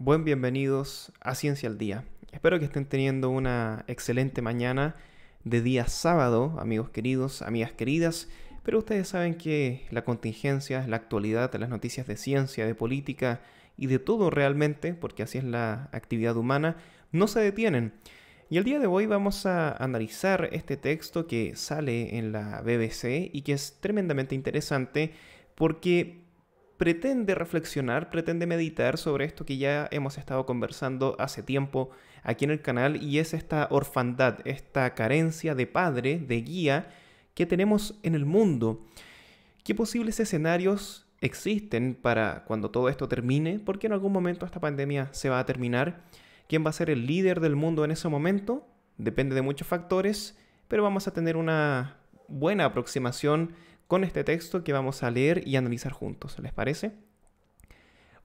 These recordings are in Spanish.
buen bienvenidos a Ciencia al Día. Espero que estén teniendo una excelente mañana de día sábado, amigos queridos, amigas queridas, pero ustedes saben que la contingencia, la actualidad, las noticias de ciencia, de política y de todo realmente, porque así es la actividad humana, no se detienen. Y el día de hoy vamos a analizar este texto que sale en la BBC y que es tremendamente interesante porque pretende reflexionar, pretende meditar sobre esto que ya hemos estado conversando hace tiempo aquí en el canal y es esta orfandad, esta carencia de padre, de guía que tenemos en el mundo. ¿Qué posibles escenarios existen para cuando todo esto termine? Porque en algún momento esta pandemia se va a terminar. ¿Quién va a ser el líder del mundo en ese momento? Depende de muchos factores, pero vamos a tener una buena aproximación con este texto que vamos a leer y analizar juntos. ¿Les parece?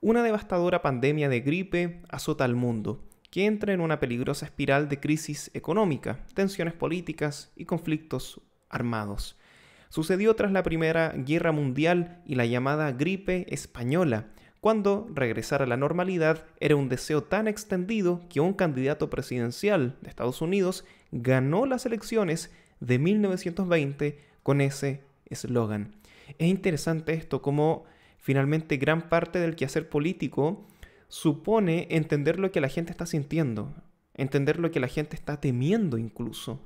Una devastadora pandemia de gripe azota al mundo, que entra en una peligrosa espiral de crisis económica, tensiones políticas y conflictos armados. Sucedió tras la Primera Guerra Mundial y la llamada gripe española, cuando regresar a la normalidad era un deseo tan extendido que un candidato presidencial de Estados Unidos ganó las elecciones de 1920 con ese es interesante esto, como finalmente gran parte del quehacer político supone entender lo que la gente está sintiendo, entender lo que la gente está temiendo incluso,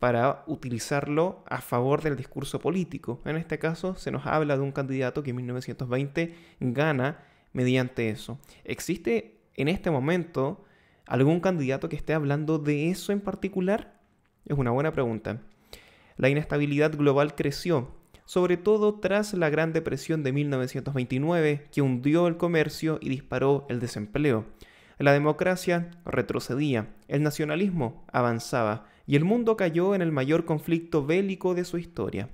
para utilizarlo a favor del discurso político. En este caso se nos habla de un candidato que en 1920 gana mediante eso. ¿Existe en este momento algún candidato que esté hablando de eso en particular? Es una buena pregunta la inestabilidad global creció, sobre todo tras la Gran Depresión de 1929, que hundió el comercio y disparó el desempleo. La democracia retrocedía, el nacionalismo avanzaba y el mundo cayó en el mayor conflicto bélico de su historia.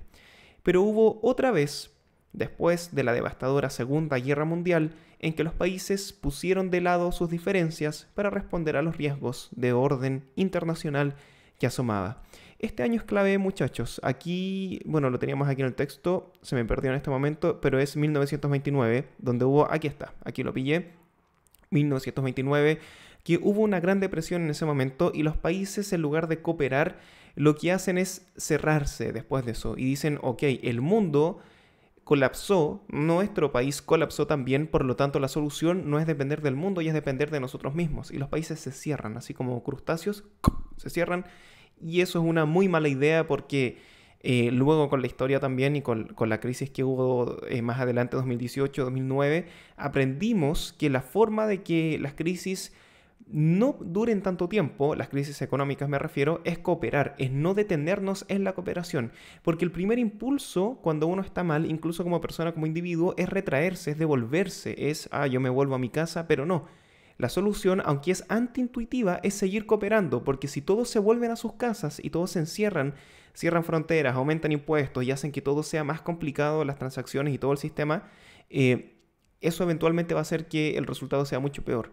Pero hubo otra vez, después de la devastadora Segunda Guerra Mundial, en que los países pusieron de lado sus diferencias para responder a los riesgos de orden internacional que asomaba. Este año es clave, muchachos. Aquí, bueno, lo teníamos aquí en el texto, se me perdió en este momento, pero es 1929, donde hubo, aquí está, aquí lo pillé, 1929, que hubo una gran depresión en ese momento y los países, en lugar de cooperar, lo que hacen es cerrarse después de eso y dicen, ok, el mundo colapsó, nuestro país colapsó también, por lo tanto la solución no es depender del mundo y es depender de nosotros mismos. Y los países se cierran, así como crustáceos, se cierran y eso es una muy mala idea porque eh, luego con la historia también y con, la crisis que hubo eh, más adelante, 2018-2009, aprendimos que la forma de que las crisis no duren tanto tiempo, las crisis económicas me refiero, es cooperar, es no detenernos en la cooperación. Porque el primer impulso cuando uno está mal, incluso como persona, como individuo, es retraerse, es devolverse, es, ah, yo me vuelvo a mi casa, pero no. La solución, aunque es antiintuitiva, es seguir cooperando, porque si todos se vuelven a sus casas y todos se encierran, cierran fronteras, aumentan impuestos y hacen que todo sea más complicado, las transacciones y todo el sistema, eh, eso eventualmente va a hacer que el resultado sea mucho peor.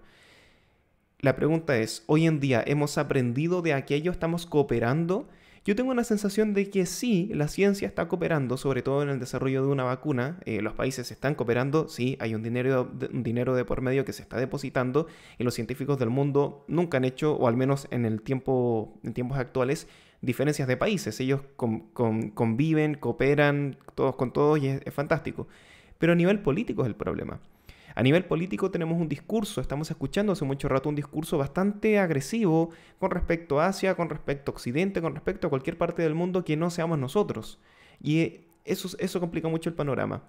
La pregunta es, hoy en día hemos aprendido de aquello, estamos cooperando yo tengo una sensación de que sí, la ciencia está cooperando, sobre todo en el desarrollo de una vacuna. Eh, los países están cooperando, sí, hay un dinero, dinero de por medio que se está depositando y los científicos del mundo nunca han hecho, o al menos en, el tiempo, en tiempos actuales, diferencias de países. Ellos conviven, cooperan todos con todos y es fantástico. Pero a nivel político es el problema. A nivel político tenemos un discurso, estamos escuchando hace mucho rato un discurso bastante agresivo con respecto a Asia, con respecto a Occidente, con respecto a cualquier parte del mundo que no seamos nosotros. Y eso, eso complica mucho el panorama.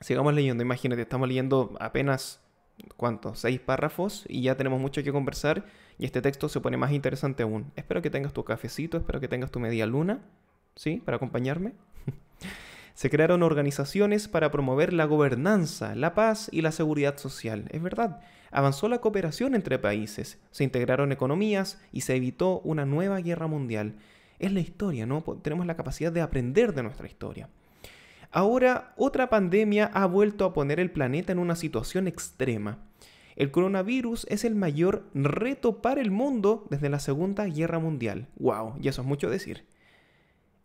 Sigamos leyendo, imagínate, estamos leyendo apenas, ¿cuántos? Seis párrafos y ya tenemos mucho que conversar y este texto se pone más interesante aún. Espero que tengas tu cafecito, espero que tengas tu media luna, ¿sí? Para acompañarme. Se crearon organizaciones para promover la gobernanza, la paz y la seguridad social. Es verdad, avanzó la cooperación entre países, se integraron economías y se evitó una nueva guerra mundial. Es la historia, ¿no? Tenemos la capacidad de aprender de nuestra historia. Ahora, otra pandemia ha vuelto a poner el planeta en una situación extrema. El coronavirus es el mayor reto para el mundo desde la Segunda Guerra Mundial. ¡Wow! Y eso es mucho decir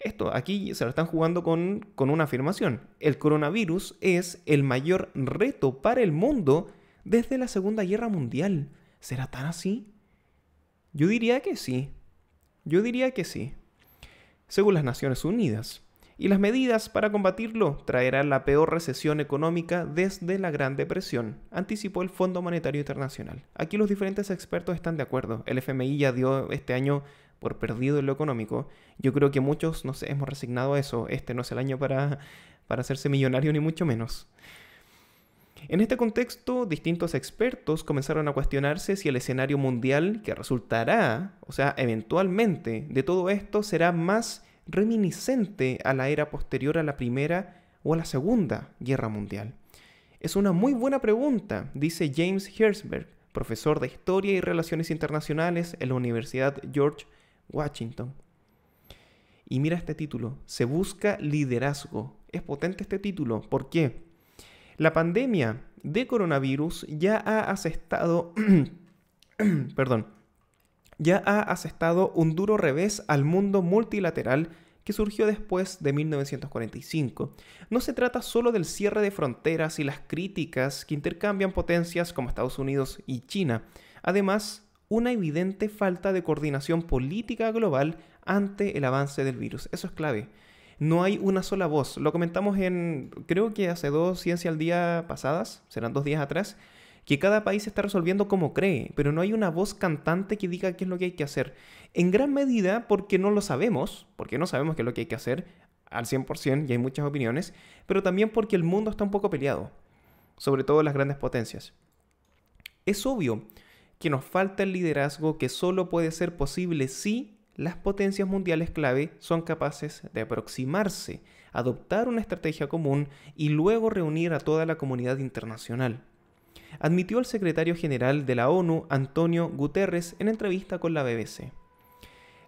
esto, aquí se lo están jugando con, una afirmación. El coronavirus es el mayor reto para el mundo desde la Segunda Guerra Mundial. ¿Será tan así? Yo diría que sí. Yo diría que sí. Según las Naciones Unidas. Y las medidas para combatirlo traerán la peor recesión económica desde la Gran Depresión, anticipó el Fondo Monetario Internacional. Aquí los diferentes expertos están de acuerdo. El FMI ya dio este año por perdido en lo económico. Yo creo que muchos nos hemos resignado a eso. Este no es el año para, para hacerse millonario, ni mucho menos. En este contexto, distintos expertos comenzaron a cuestionarse si el escenario mundial que resultará, o sea, eventualmente, de todo esto será más reminiscente a la era posterior a la Primera o a la Segunda Guerra Mundial. Es una muy buena pregunta, dice James Herzberg, profesor de Historia y Relaciones Internacionales en la Universidad George Washington. Y mira este título, se busca liderazgo. Es potente este título, ¿por qué? La pandemia de coronavirus ya ha asestado, perdón, ya ha asestado un duro revés al mundo multilateral que surgió después de 1945. No se trata solo del cierre de fronteras y las críticas que intercambian potencias como Estados Unidos y China. Además, una evidente falta de coordinación política global ante el avance del virus. Eso es clave. No hay una sola voz. Lo comentamos en, creo que hace dos Ciencia al Día pasadas, serán dos días atrás, que cada país está resolviendo como cree, pero no hay una voz cantante que diga qué es lo que hay que hacer. En gran medida porque no lo sabemos, porque no sabemos qué es lo que hay que hacer al 100% y hay muchas opiniones, pero también porque el mundo está un poco peleado, sobre todo las grandes potencias. Es obvio que nos falta el liderazgo que solo puede ser posible si las potencias mundiales clave son capaces de aproximarse, adoptar una estrategia común y luego reunir a toda la comunidad internacional. Admitió el secretario general de la ONU, Antonio Guterres, en entrevista con la BBC.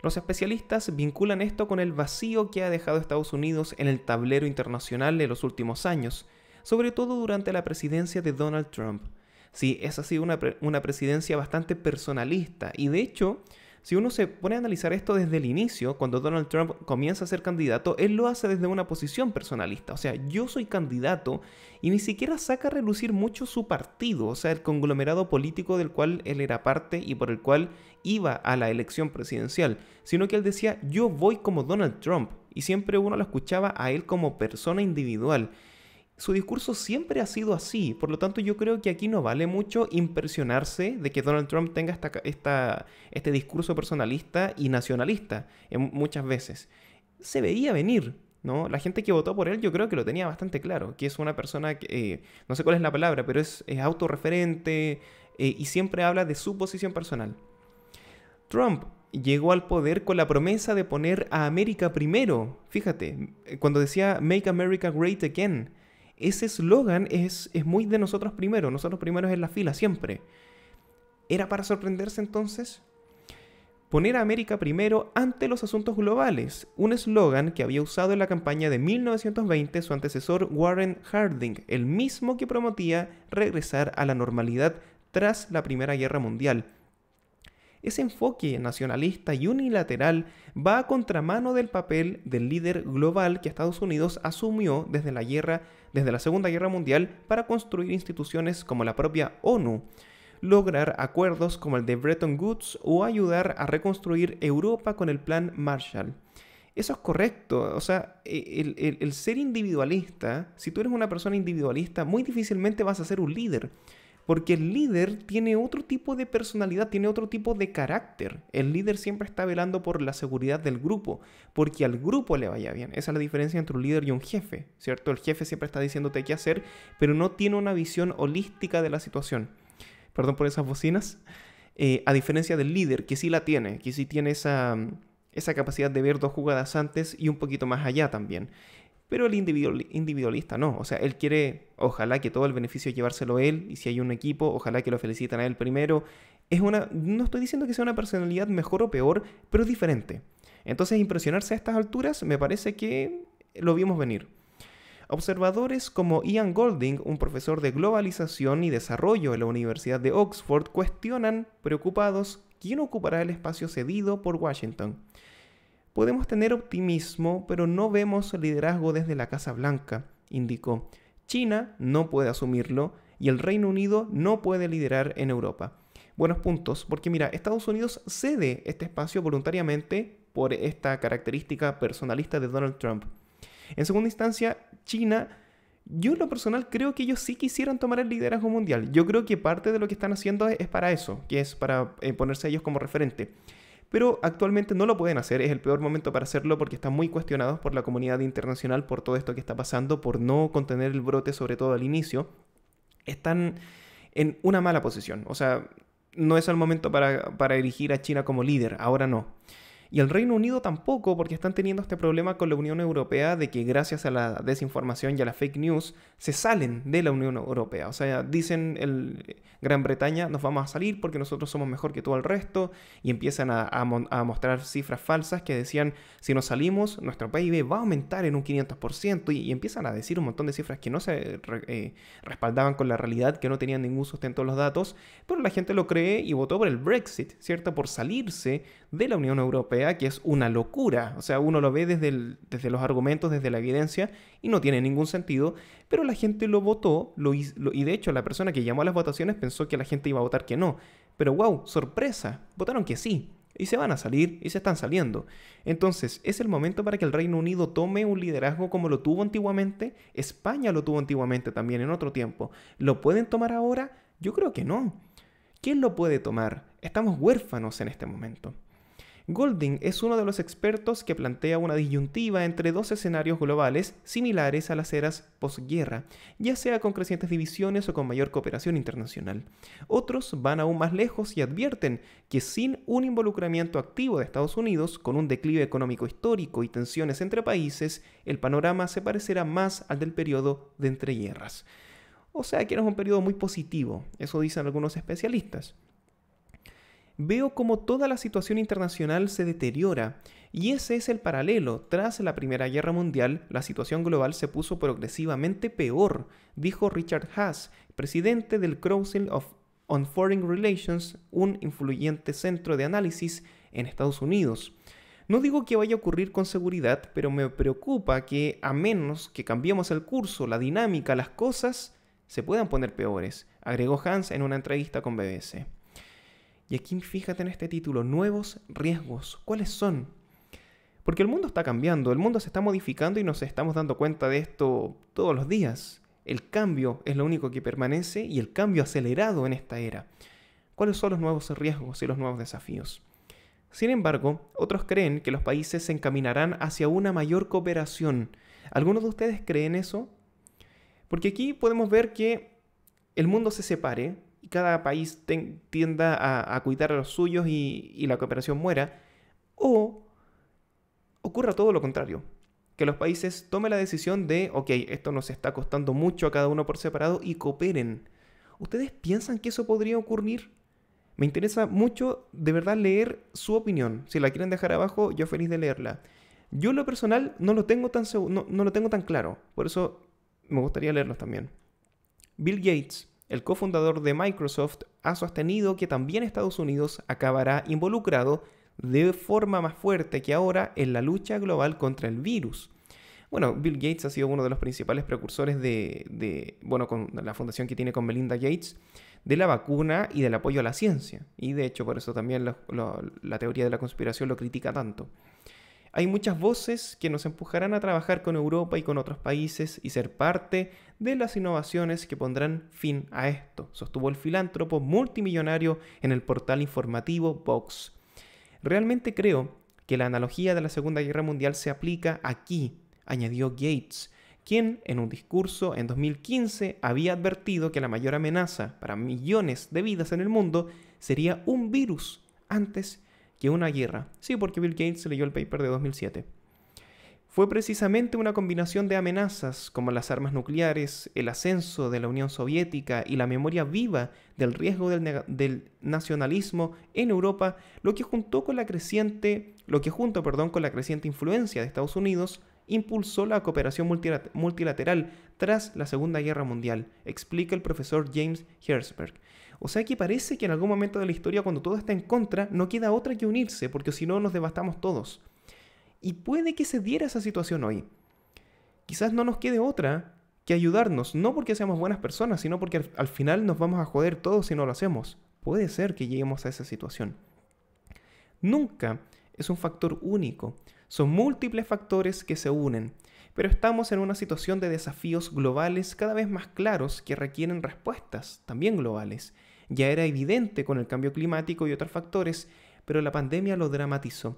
Los especialistas vinculan esto con el vacío que ha dejado Estados Unidos en el tablero internacional de los últimos años, sobre todo durante la presidencia de Donald Trump, Sí, esa ha sido una, presidencia bastante personalista. Y de hecho, si uno se pone a analizar esto desde el inicio, cuando Donald Trump comienza a ser candidato, él lo hace desde una posición personalista. O sea, yo soy candidato y ni siquiera saca a relucir mucho su partido, o sea, el conglomerado político del cual él era parte y por el cual iba a la elección presidencial, sino que él decía, yo voy como Donald Trump. Y siempre uno lo escuchaba a él como persona individual su discurso siempre ha sido así. Por lo tanto, yo creo que aquí no vale mucho impresionarse de que Donald Trump tenga este discurso personalista y nacionalista en, muchas veces. Se veía venir, ¿no? La gente que votó por él yo creo que lo tenía bastante claro, que es una persona que, eh, no sé cuál es la palabra, pero es, autorreferente eh, y siempre habla de su posición personal. Trump llegó al poder con la promesa de poner a América primero. Fíjate, eh, cuando decía Make America Great Again, ese eslogan es, muy de nosotros primero, nosotros primeros en la fila, siempre. ¿Era para sorprenderse entonces? Poner a América primero ante los asuntos globales, un eslogan que había usado en la campaña de 1920 su antecesor Warren Harding, el mismo que prometía regresar a la normalidad tras la Primera Guerra Mundial, ese enfoque nacionalista y unilateral va a contramano del papel del líder global que Estados Unidos asumió desde la guerra, desde la Segunda Guerra Mundial para construir instituciones como la propia ONU lograr acuerdos como el de Bretton Woods o ayudar a reconstruir Europa con el plan Marshall. Eso es correcto, o sea, e, el, ser individualista, si tú eres una persona individualista, muy difícilmente vas a ser un líder. Porque el líder tiene otro tipo de personalidad, tiene otro tipo de carácter. El líder siempre está velando por la seguridad del grupo, porque al grupo le vaya bien. Esa es la diferencia entre un líder y un jefe, ¿cierto? El jefe siempre está diciéndote qué hacer, pero no tiene una visión holística de la situación. Perdón por esas bocinas. Eh, a diferencia del líder, que sí la tiene, que sí tiene esa, mm, esa capacidad de ver dos jugadas antes y un poquito más allá también. Pero el individualista no, o sea, él quiere, ojalá que todo el beneficio llevárselo él, y si hay un equipo, ojalá que lo felicitan a él primero. Es una, no estoy diciendo que sea una personalidad mejor o peor, pero diferente. Entonces, impresionarse a estas alturas me parece que lo vimos venir. Observadores como Ian Golding, un profesor de globalización y desarrollo en la Universidad de Oxford, cuestionan, preocupados, quién ocupará el espacio cedido por Washington. Podemos tener optimismo, pero no vemos liderazgo desde la Casa Blanca, indicó. China no puede asumirlo y el Reino Unido no puede liderar en Europa. Buenos puntos, porque mira, Estados Unidos cede este espacio voluntariamente por esta característica personalista de Donald Trump. En segunda instancia, China, yo en lo personal creo que ellos sí quisieran tomar el liderazgo mundial. Yo creo que parte de lo que están haciendo es, para eso, que es para eh, ponerse a ellos como referente pero actualmente no lo pueden hacer, es el peor momento para hacerlo porque están muy cuestionados por la comunidad internacional por todo esto que está pasando, por no contener el brote, sobre todo al inicio. Están en una mala posición, o sea, no es el momento para, elegir a China como líder, ahora no. Y el Reino Unido tampoco, porque están teniendo este problema con la Unión Europea de que gracias a la desinformación y a la fake news se salen de la Unión Europea. O sea, dicen el Gran Bretaña, nos vamos a salir porque nosotros somos mejor que todo el resto, y empiezan a, mostrar cifras falsas que decían, si nos salimos, nuestro PIB va a aumentar en un 500%, y, empiezan a decir un montón de cifras que no se eh, respaldaban con la realidad, que no tenían ningún sustento los datos, pero la gente lo cree y votó por el Brexit, ¿cierto? Por salirse de la Unión Europea que es una locura. O sea, uno lo ve desde, desde los argumentos, desde la evidencia, y no tiene ningún sentido, pero la gente lo votó, y de hecho la persona que llamó a las votaciones pensó que la gente iba a votar que no. Pero wow, sorpresa, votaron que sí. Y se van a salir, y se están saliendo. Entonces, es el momento para que el Reino Unido tome un liderazgo como lo tuvo antiguamente. España lo tuvo antiguamente también en otro tiempo. ¿Lo pueden tomar ahora? Yo creo que no. ¿Quién lo puede tomar? Estamos huérfanos en este momento. Golding es uno de los expertos que plantea una disyuntiva entre dos escenarios globales similares a las eras posguerra, ya sea con crecientes divisiones o con mayor cooperación internacional. Otros van aún más lejos y advierten que sin un involucramiento activo de Estados Unidos, con un declive económico histórico y tensiones entre países, el panorama se parecerá más al del periodo de entreguerras. O sea que no es un periodo muy positivo, eso dicen algunos especialistas veo como toda la situación internacional se deteriora, y ese es el paralelo. Tras la Primera Guerra Mundial, la situación global se puso progresivamente peor, dijo Richard Haas, presidente del Council on Foreign Relations, un influyente centro de análisis en Estados Unidos. No digo que vaya a ocurrir con seguridad, pero me preocupa que a menos que cambiemos el curso, la dinámica, las cosas, se puedan poner peores, agregó Hans en una entrevista con BBC. Y aquí fíjate en este título, nuevos riesgos. ¿Cuáles son? Porque el mundo está cambiando, el mundo se está modificando y nos estamos dando cuenta de esto todos los días. El cambio es lo único que permanece y el cambio acelerado en esta era. ¿Cuáles son los nuevos riesgos y los nuevos desafíos? Sin embargo, otros creen que los países se encaminarán hacia una mayor cooperación. ¿Algunos de ustedes creen eso? Porque aquí podemos ver que el mundo se separe, y cada país tienda a, cuidar a los suyos y, la cooperación muera, o ocurra todo lo contrario, que los países tomen la decisión de, ok, esto nos está costando mucho a cada uno por separado y cooperen. ¿Ustedes piensan que eso podría ocurrir? Me interesa mucho de verdad leer su opinión. Si la quieren dejar abajo, yo feliz de leerla. Yo en lo personal no lo tengo tan, no lo tengo tan claro, por eso me gustaría leerlos también. Bill Gates el cofundador de Microsoft ha sostenido que también Estados Unidos acabará involucrado de forma más fuerte que ahora en la lucha global contra el virus. Bueno, Bill Gates ha sido uno de los principales precursores de, bueno, con la fundación que tiene con Melinda Gates, de la vacuna y del apoyo a la ciencia. Y de hecho, por eso también la teoría de la conspiración lo critica tanto hay muchas voces que nos empujarán a trabajar con Europa y con otros países y ser parte de las innovaciones que pondrán fin a esto, sostuvo el filántropo multimillonario en el portal informativo Vox. Realmente creo que la analogía de la Segunda Guerra Mundial se aplica aquí, añadió Gates, quien en un discurso en 2015 había advertido que la mayor amenaza para millones de vidas en el mundo sería un virus antes que una guerra. Sí, porque Bill Gates leyó el paper de 2007. Fue precisamente una combinación de amenazas como las armas nucleares, el ascenso de la Unión Soviética y la memoria viva del riesgo del, nacionalismo en Europa lo que junto con la creciente, lo que junto, perdón, con la creciente influencia de Estados Unidos impulsó la cooperación multilateral tras la Segunda Guerra Mundial, explica el profesor James Herzberg. O sea que parece que en algún momento de la historia, cuando todo está en contra, no queda otra que unirse, porque si no nos devastamos todos. Y puede que se diera esa situación hoy. Quizás no nos quede otra que ayudarnos, no porque seamos buenas personas, sino porque al final nos vamos a joder todos si no lo hacemos. Puede ser que lleguemos a esa situación. Nunca es un factor único, son múltiples factores que se unen, pero estamos en una situación de desafíos globales cada vez más claros que requieren respuestas, también globales, ya era evidente con el cambio climático y otros factores, pero la pandemia lo dramatizó.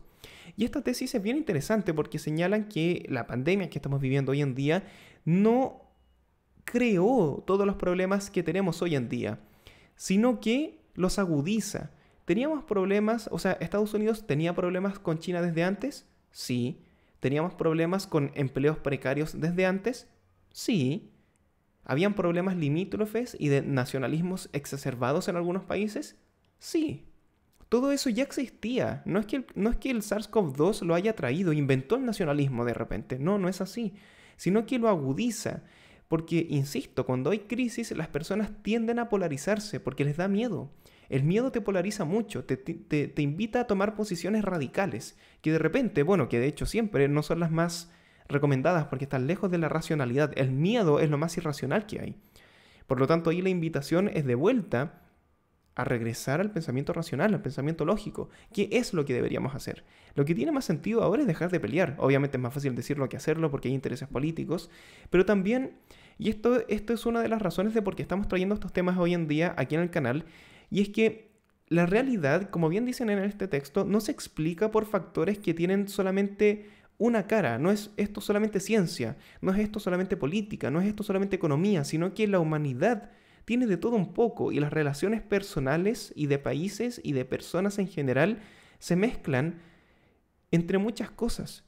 Y esta tesis es bien interesante porque señalan que la pandemia que estamos viviendo hoy en día no creó todos los problemas que tenemos hoy en día, sino que los agudiza. ¿Teníamos problemas, o sea, Estados Unidos tenía problemas con China desde antes? Sí. ¿Teníamos problemas con empleos precarios desde antes? Sí. ¿Habían problemas limítrofes y de nacionalismos exacerbados en algunos países? Sí. Todo eso ya existía. No es que el, no es que el SARS-CoV-2 lo haya traído, inventó el nacionalismo de repente. No, no es así. Sino que lo agudiza. Porque, insisto, cuando hay crisis las personas tienden a polarizarse porque les da miedo. El miedo te polariza mucho, te, te invita a tomar posiciones radicales, que de repente, bueno, que de hecho siempre no son las más recomendadas porque están lejos de la racionalidad. El miedo es lo más irracional que hay. Por lo tanto, ahí la invitación es de vuelta a regresar al pensamiento racional, al pensamiento lógico. ¿Qué es lo que deberíamos hacer? Lo que tiene más sentido ahora es dejar de pelear. Obviamente es más fácil decirlo que hacerlo porque hay intereses políticos, pero también, y esto, esto es una de las razones de por qué estamos trayendo estos temas hoy en día aquí en el canal, y es que la realidad, como bien dicen en este texto, no se explica por factores que tienen solamente una cara, no es esto solamente ciencia, no es esto solamente política, no es esto solamente economía, sino que la humanidad tiene de todo un poco y las relaciones personales y de países y de personas en general se mezclan entre muchas cosas.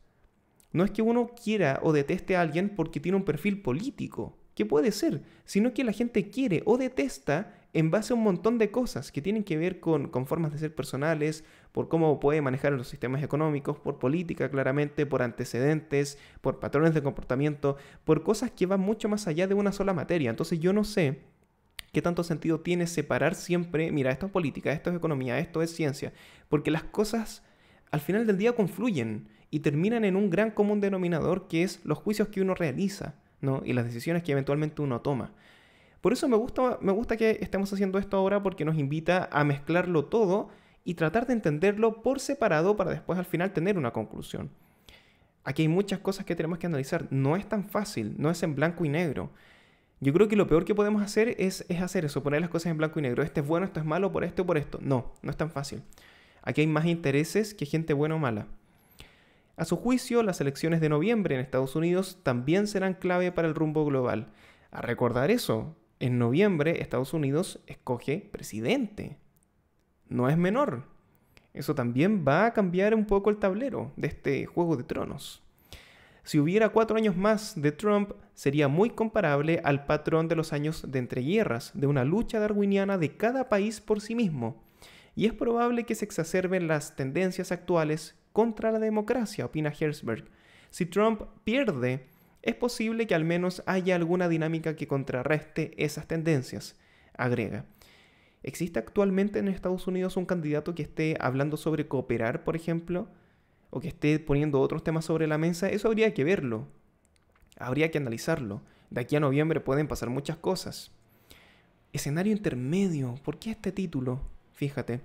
No es que uno quiera o deteste a alguien porque tiene un perfil político, que puede ser, sino que la gente quiere o detesta en base a un montón de cosas que tienen que ver con, formas de ser personales, por cómo puede manejar los sistemas económicos, por política claramente, por antecedentes, por patrones de comportamiento, por cosas que van mucho más allá de una sola materia. Entonces yo no sé ¿Qué tanto sentido tiene separar siempre, mira, esto es política, esto es economía, esto es ciencia? Porque las cosas al final del día confluyen y terminan en un gran común denominador que es los juicios que uno realiza ¿no? y las decisiones que eventualmente uno toma. Por eso me gusta, me gusta que estemos haciendo esto ahora porque nos invita a mezclarlo todo y tratar de entenderlo por separado para después al final tener una conclusión. Aquí hay muchas cosas que tenemos que analizar. No es tan fácil, no es en blanco y negro. Yo creo que lo peor que podemos hacer es, es hacer eso, poner las cosas en blanco y negro. Este es bueno, esto es malo, por esto, por esto. No, no es tan fácil. Aquí hay más intereses que gente buena o mala. A su juicio, las elecciones de noviembre en Estados Unidos también serán clave para el rumbo global. A recordar eso, en noviembre Estados Unidos escoge presidente. No es menor. Eso también va a cambiar un poco el tablero de este Juego de Tronos. Si hubiera cuatro años más de Trump, sería muy comparable al patrón de los años de entreguerras, de una lucha darwiniana de cada país por sí mismo. Y es probable que se exacerben las tendencias actuales contra la democracia, opina Herzberg. Si Trump pierde, es posible que al menos haya alguna dinámica que contrarreste esas tendencias, agrega. ¿Existe actualmente en Estados Unidos un candidato que esté hablando sobre cooperar, por ejemplo, o que esté poniendo otros temas sobre la mesa? Eso habría que verlo, habría que analizarlo. De aquí a noviembre pueden pasar muchas cosas. Escenario intermedio, ¿por qué este título? Fíjate.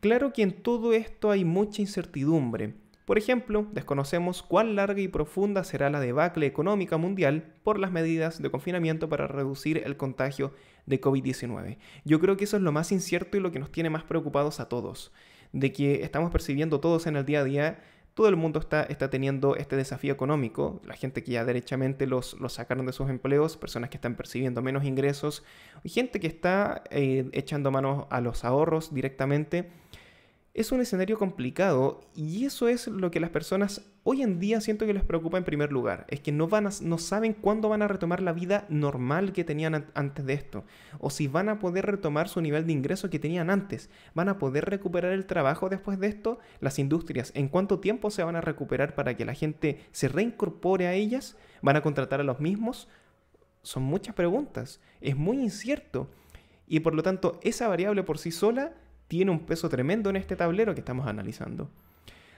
Claro que en todo esto hay mucha incertidumbre, por ejemplo, desconocemos cuán larga y profunda será la debacle económica mundial por las medidas de confinamiento para reducir el contagio de COVID-19. Yo creo que eso es lo más incierto y lo que nos tiene más preocupados a todos, de que estamos percibiendo todos en el día a día todo el mundo está, está, teniendo este desafío económico. La gente que ya derechamente los, sacaron de sus empleos, personas que están percibiendo menos ingresos, gente que está eh, echando manos a los ahorros directamente es un escenario complicado y eso es lo que las personas hoy en día siento que les preocupa en primer lugar, es que no, van no saben cuándo van a retomar la vida normal que tenían antes de esto, o si van a poder retomar su nivel de ingreso que tenían antes, van a poder recuperar el trabajo después de esto, las industrias, en cuánto tiempo se van a recuperar para que la gente se reincorpore a ellas, van a contratar a los mismos, son muchas preguntas, es muy incierto y por lo tanto esa variable por sí sola tiene un peso tremendo en este tablero que estamos analizando.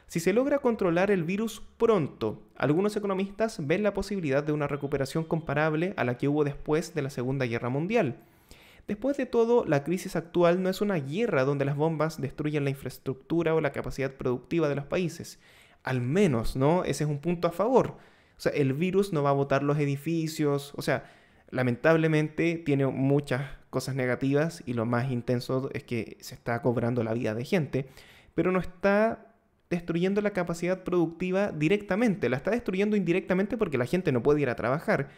Si se logra controlar el virus pronto, algunos economistas ven la posibilidad de una recuperación comparable a la que hubo después de la Segunda Guerra Mundial. Después de todo, la crisis actual no es una guerra donde las bombas destruyen la infraestructura o la capacidad productiva de los países. Al menos, ¿no? Ese es un punto a favor. O sea, el virus no va a botar los edificios. O sea, lamentablemente tiene muchas cosas negativas y lo más intenso es que se está cobrando la vida de gente, pero no está destruyendo la capacidad productiva directamente, la está destruyendo indirectamente porque la gente no puede ir a trabajar,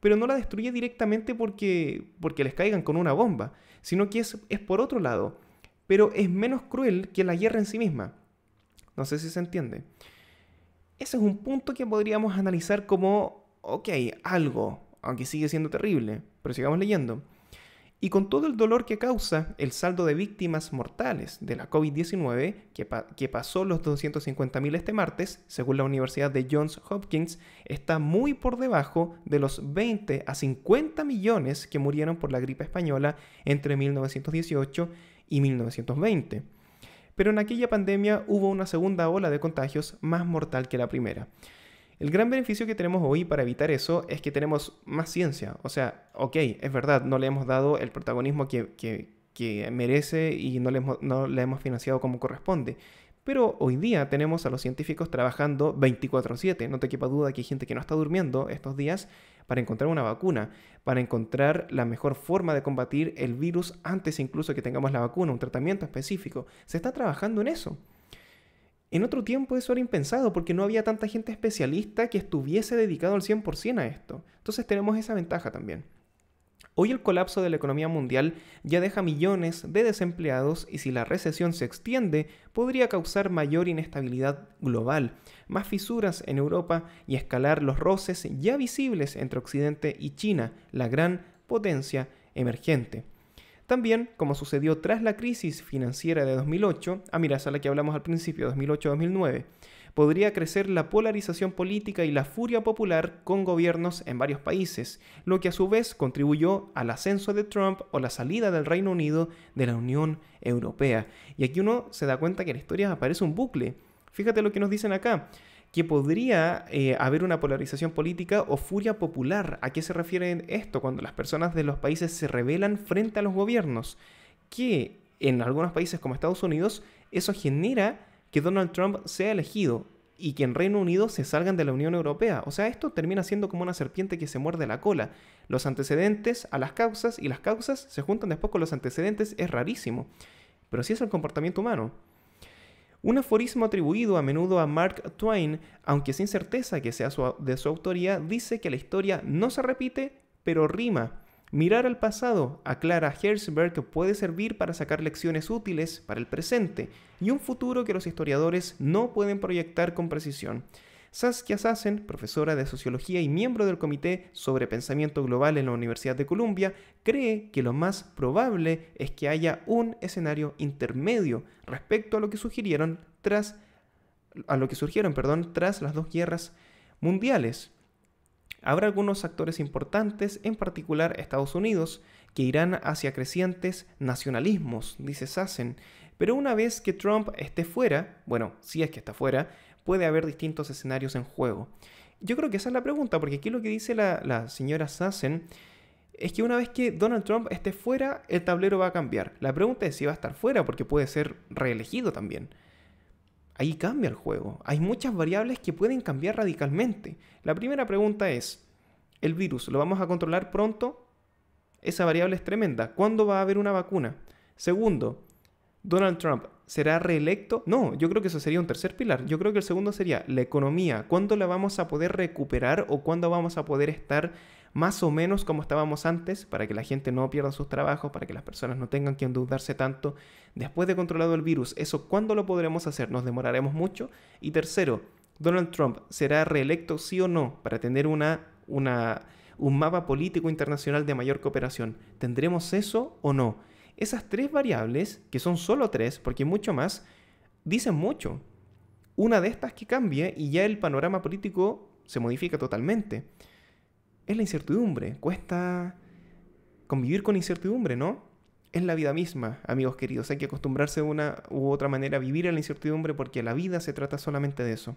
pero no la destruye directamente porque, porque les caigan con una bomba, sino que es, es por otro lado, pero es menos cruel que la guerra en sí misma. No sé si se entiende. Ese es un punto que podríamos analizar como, ok, algo, aunque sigue siendo terrible, pero sigamos leyendo. Y con todo el dolor que causa el saldo de víctimas mortales de la COVID-19, que, pasó los 250.000 este martes, según la Universidad de Johns Hopkins, está muy por debajo de los 20 a 50 millones que murieron por la gripe española entre 1918 y 1920. Pero en aquella pandemia hubo una segunda ola de contagios más mortal que la primera. El gran beneficio que tenemos hoy para evitar eso es que tenemos más ciencia. O sea, ok, es verdad, no le hemos dado el protagonismo que, merece y no le, hemos, no le hemos financiado como corresponde. Pero hoy día tenemos a los científicos trabajando 24/7. No te quepa duda que hay gente que no está durmiendo estos días para encontrar una vacuna, para encontrar la mejor forma de combatir el virus antes incluso que tengamos la vacuna, un tratamiento específico. Se está trabajando en eso. En otro tiempo eso era impensado porque no había tanta gente especialista que estuviese dedicado al 100% a esto. Entonces tenemos esa ventaja también. Hoy el colapso de la economía mundial ya deja millones de desempleados y si la recesión se extiende podría causar mayor inestabilidad global, más fisuras en Europa y escalar los roces ya visibles entre Occidente y China, la gran potencia emergente. También, como sucedió tras la crisis financiera de 2008, a miras a la que hablamos al principio, 2008-2009, podría crecer la polarización política y la furia popular con gobiernos en varios países, lo que a su vez contribuyó al ascenso de Trump o la salida del Reino Unido de la Unión Europea. Y aquí uno se da cuenta que la historia aparece un bucle. Fíjate lo que nos dicen acá que podría eh, haber una polarización política o furia popular. ¿A qué se refiere esto? Cuando las personas de los países se rebelan frente a los gobiernos, que en algunos países como Estados Unidos eso genera que Donald Trump sea elegido y que en Reino Unido se salgan de la Unión Europea. O sea, esto termina siendo como una serpiente que se muerde la cola. Los antecedentes a las causas y las causas se juntan después con los antecedentes. Es rarísimo. Pero sí es el comportamiento humano. Un aforismo atribuido a menudo a Mark Twain, aunque sin certeza que sea de su autoría, dice que la historia no se repite, pero rima. Mirar al pasado, aclara Herzberg, puede servir para sacar lecciones útiles para el presente y un futuro que los historiadores no pueden proyectar con precisión. Saskia Sassen, profesora de sociología y miembro del Comité sobre Pensamiento Global en la Universidad de Columbia, cree que lo más probable es que haya un escenario intermedio respecto a lo que surgieron, perdón, tras las dos guerras mundiales. Habrá algunos actores importantes, en particular Estados Unidos, que irán hacia crecientes nacionalismos, dice Sassen. Pero una vez que Trump esté fuera, bueno, si es que está fuera, puede haber distintos escenarios en juego. Yo creo que esa es la pregunta, porque aquí lo que dice la, señora Sassen es que una vez que Donald Trump esté fuera, el tablero va a cambiar. La pregunta es si va a estar fuera, porque puede ser reelegido también. Ahí cambia el juego. Hay muchas variables que pueden cambiar radicalmente. La primera pregunta es, ¿el virus lo vamos a controlar pronto? Esa variable es tremenda. ¿Cuándo va a haber una vacuna? Segundo, Donald Trump ¿Será reelecto? No, yo creo que eso sería un tercer pilar. Yo creo que el segundo sería la economía. ¿Cuándo la vamos a poder recuperar o cuándo vamos a poder estar más o menos como estábamos antes para que la gente no pierda sus trabajos, para que las personas no tengan que endeudarse tanto? Después de controlado el virus, ¿eso cuándo lo podremos hacer? ¿Nos demoraremos mucho? Y tercero, ¿Donald Trump será reelecto sí o no para tener una, una, un mapa político internacional de mayor cooperación? ¿Tendremos eso o no? Esas tres variables, que son solo tres, porque mucho más, dicen mucho. Una de estas que cambie y ya el panorama político se modifica totalmente. Es la incertidumbre. Cuesta convivir con incertidumbre, ¿no? Es la vida misma, amigos queridos. Hay que acostumbrarse de una u otra manera a vivir a la incertidumbre porque la vida se trata solamente de eso,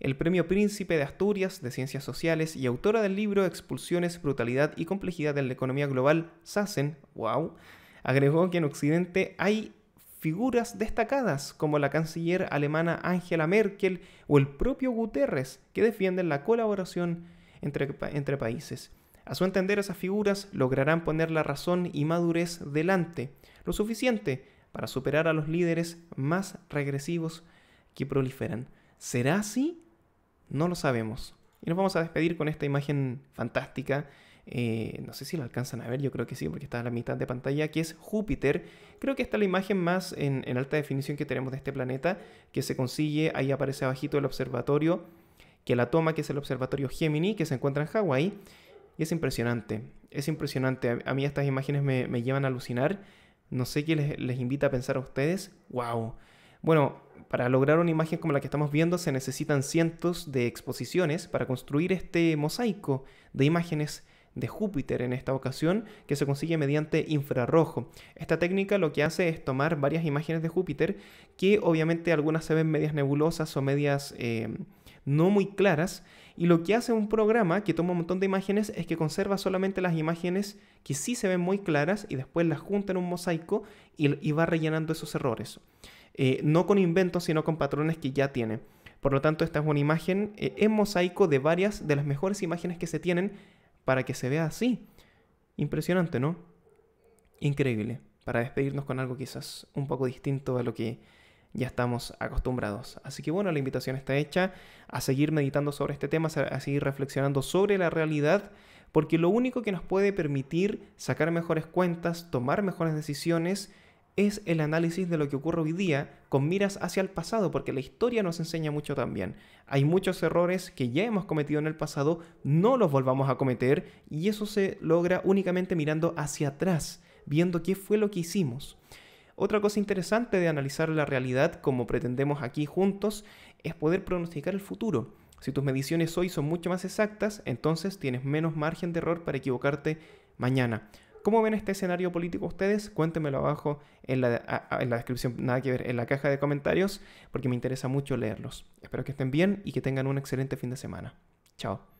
el Premio Príncipe de Asturias de Ciencias Sociales y autora del libro Expulsiones, Brutalidad y Complejidad en la Economía Global, Sassen, wow, agregó que en Occidente hay figuras destacadas como la canciller alemana Angela Merkel o el propio Guterres que defienden la colaboración entre, entre países. A su entender, esas figuras lograrán poner la razón y madurez delante, lo suficiente para superar a los líderes más regresivos que proliferan. ¿Será así? No lo sabemos. Y nos vamos a despedir con esta imagen fantástica. Eh, no sé si la alcanzan a ver, yo creo que sí, porque está a la mitad de pantalla, que es Júpiter. Creo que está la imagen más en, alta definición que tenemos de este planeta, que se consigue, ahí aparece abajito el observatorio, que la toma, que es el observatorio Gemini, que se encuentra en Hawái. Y es impresionante, es impresionante. A, mí estas imágenes me, llevan a alucinar. No sé qué les, les invita a pensar a ustedes. ¡Wow! Bueno, para lograr una imagen como la que estamos viendo se necesitan cientos de exposiciones para construir este mosaico de imágenes de Júpiter en esta ocasión, que se consigue mediante infrarrojo. Esta técnica lo que hace es tomar varias imágenes de Júpiter, que obviamente algunas se ven medias nebulosas o medias eh, no muy claras, y lo que hace un programa que toma un montón de imágenes es que conserva solamente las imágenes que sí se ven muy claras y después las junta en un mosaico y va rellenando esos errores. Eh, no con inventos, sino con patrones que ya tiene. Por lo tanto, esta es una imagen en eh, mosaico de varias de las mejores imágenes que se tienen para que se vea así. Impresionante, ¿no? Increíble. Para despedirnos con algo quizás un poco distinto a lo que ya estamos acostumbrados. Así que bueno, la invitación está hecha a seguir meditando sobre este tema, a seguir reflexionando sobre la realidad, porque lo único que nos puede permitir sacar mejores cuentas, tomar mejores decisiones es el análisis de lo que ocurre hoy día con miras hacia el pasado, porque la historia nos enseña mucho también. Hay muchos errores que ya hemos cometido en el pasado, no los volvamos a cometer, y eso se logra únicamente mirando hacia atrás, viendo qué fue lo que hicimos. Otra cosa interesante de analizar la realidad, como pretendemos aquí juntos, es poder pronosticar el futuro. Si tus mediciones hoy son mucho más exactas, entonces tienes menos margen de error para equivocarte mañana. ¿Cómo ven este escenario político ustedes? Cuéntenmelo abajo en la, descripción, nada que ver, en la caja de comentarios, porque me interesa mucho leerlos. Espero que estén bien y que tengan un excelente fin de semana. Chao.